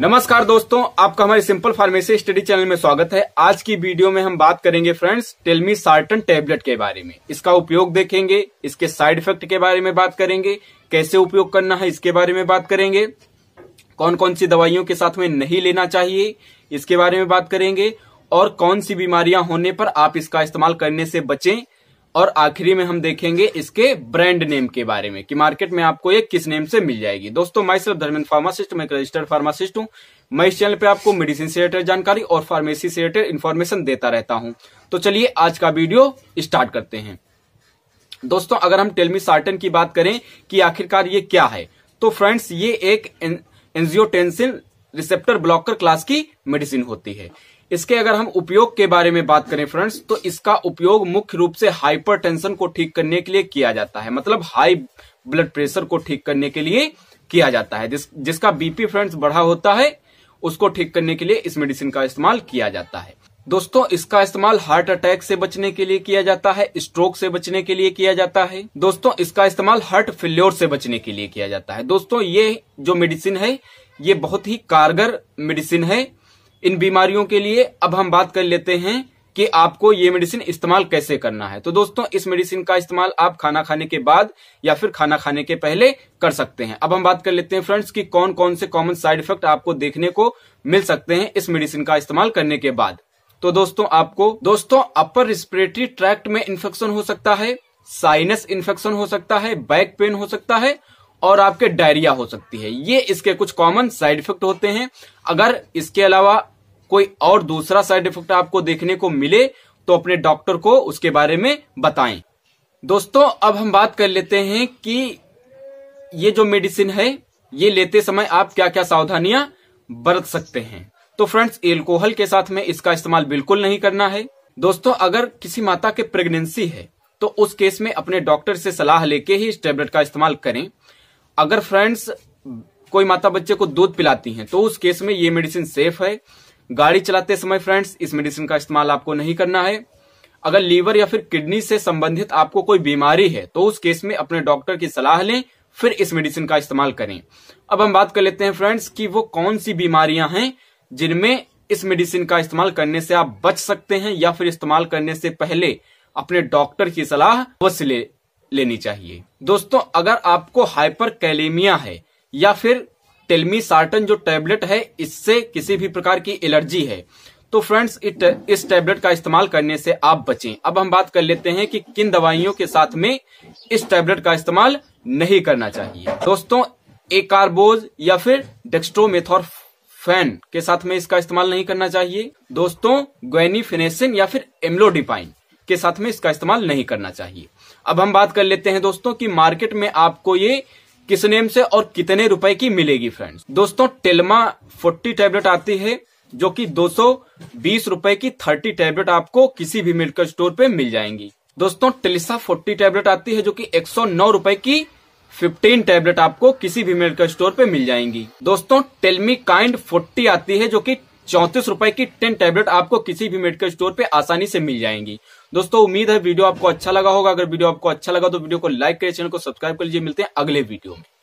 नमस्कार दोस्तों आपका हमारे सिंपल फार्मेसी स्टडी चैनल में स्वागत है आज की वीडियो में हम बात करेंगे फ्रेंड्स टेलमी सार्टन टेबलेट के बारे में इसका उपयोग देखेंगे इसके साइड इफेक्ट के बारे में बात करेंगे कैसे उपयोग करना है इसके बारे में बात करेंगे कौन कौन सी दवाइयों के साथ में नहीं लेना चाहिए इसके बारे में बात करेंगे और कौन सी बीमारियां होने पर आप इसका इस्तेमाल करने से बचें और आखिरी में हम देखेंगे इसके ब्रांड नेम के बारे में कि मार्केट में आपको ये किस नेम से मिल जाएगी दोस्तों मैं सिर्फ धर्मेंद्र फार्मासिस्ट मैं रजिस्टर्ड फार्मासिस्ट हूँ मैं इस चैनल पे आपको मेडिसिन से रिलेटेड जानकारी और फार्मेसी से रिलेटेड इन्फॉर्मेशन देता रहता हूँ तो चलिए आज का वीडियो स्टार्ट करते हैं दोस्तों अगर हम टेलमी सार्टन की बात करें कि आखिरकार ये क्या है तो फ्रेंड्स ये एक एंजियोटेंसिन रिसेप्टर ब्लॉकर क्लास की मेडिसिन होती है इसके अगर हम उपयोग के बारे में बात करें फ्रेंड्स तो इसका उपयोग मुख्य रूप से हाइपरटेंशन को ठीक करने के लिए किया जाता है मतलब हाई ब्लड प्रेशर को ठीक करने के लिए किया जाता है जिस जिसका बीपी फ्रेंड्स बढ़ा होता है उसको ठीक करने के लिए इस मेडिसिन का इस्तेमाल किया जाता है दोस्तों इसका इस्तेमाल हार्ट अटैक से बचने के लिए किया जाता है स्ट्रोक से बचने के लिए किया जाता है दोस्तों इसका इस्तेमाल हार्ट फेल्योर से बचने के लिए किया जाता है दोस्तों ये जो मेडिसिन है ये बहुत ही कारगर मेडिसिन है इन बीमारियों के लिए अब हम बात कर लेते हैं कि आपको ये मेडिसिन इस्तेमाल कैसे करना है तो दोस्तों इस मेडिसिन का इस्तेमाल आप खाना खाने के बाद या फिर खाना खाने के पहले कर सकते हैं अब हम बात कर लेते हैं फ्रेंड्स कि कौन कौन से कॉमन साइड इफेक्ट आपको देखने को मिल सकते हैं इस मेडिसिन का इस्तेमाल करने के बाद तो दोस्तों आपको दोस्तों अपर रिस्पिरेटरी ट्रैक्ट में इन्फेक्शन हो सकता है साइनस इन्फेक्शन हो सकता है बैक पेन हो सकता है और आपके डायरिया हो सकती है ये इसके कुछ कॉमन साइड इफेक्ट होते हैं अगर इसके अलावा कोई और दूसरा साइड इफेक्ट आपको देखने को मिले तो अपने डॉक्टर को उसके बारे में बताएं दोस्तों अब हम बात कर लेते हैं कि ये जो मेडिसिन है ये लेते समय आप क्या क्या सावधानियां बरत सकते हैं तो फ्रेंड्स एल्कोहल के साथ में इसका इस्तेमाल बिल्कुल नहीं करना है दोस्तों अगर किसी माता के प्रेगनेंसी है तो उस केस में अपने डॉक्टर से सलाह लेके ही इस टेबलेट का इस्तेमाल करें अगर फ्रेंड्स कोई माता बच्चे को दूध पिलाती हैं तो उस केस में ये मेडिसिन सेफ है गाड़ी चलाते समय फ्रेंड्स इस मेडिसिन का इस्तेमाल आपको नहीं करना है अगर लीवर या फिर किडनी से संबंधित आपको कोई बीमारी है तो उस केस में अपने डॉक्टर की सलाह लें फिर इस मेडिसिन का इस्तेमाल करें अब हम बात कर लेते हैं फ्रेंड्स कि वो कौन सी बीमारियां हैं जिनमें इस मेडिसिन का इस्तेमाल करने से आप बच सकते हैं या फिर इस्तेमाल करने से पहले अपने डॉक्टर की सलाह अवश्य ले, लेनी चाहिए दोस्तों अगर आपको हाइपर कैलेमिया है या फिर टेलमी सार्टन जो टेबलेट है इससे किसी भी प्रकार की एलर्जी है तो फ्रेंड्स इस टैबलेट का इस्तेमाल करने से आप बचें अब हम बात कर लेते हैं कि किन दवाइयों के साथ में इस टैबलेट का इस्तेमाल नहीं करना चाहिए दोस्तों कार्बोज या फिर डेक्स्ट्रोमेथोर फैन के साथ में इसका इस्तेमाल नहीं करना चाहिए दोस्तों ग्वेनिफिनेसिन या फिर एम्लोडिपाइन के साथ में इसका इस्तेमाल नहीं करना चाहिए अब हम बात कर लेते हैं दोस्तों कि मार्केट में आपको ये किस नेम से और कितने रुपए की मिलेगी फ्रेंड्स दोस्तों टेलमा 40 टैबलेट आती है जो कि 220 रुपए की 30 टैबलेट आपको किसी भी मेडिकल स्टोर पे मिल जाएंगी दोस्तों टेलिसा 40 टैबलेट आती है जो कि 109 रुपए की 15 टैबलेट आपको किसी भी मेडिकल स्टोर पे मिल जाएंगी दोस्तों टेलमी काइंड 40 आती है जो कि चौंतीस रुपए की 10 टैबलेट आपको किसी भी मेडिकल स्टोर पे आसानी से मिल जाएंगी दोस्तों उम्मीद है वीडियो आपको अच्छा लगा होगा अगर वीडियो आपको अच्छा लगा तो वीडियो को लाइक करिए चैनल को सब्सक्राइब कर लीजिए मिलते हैं अगले वीडियो में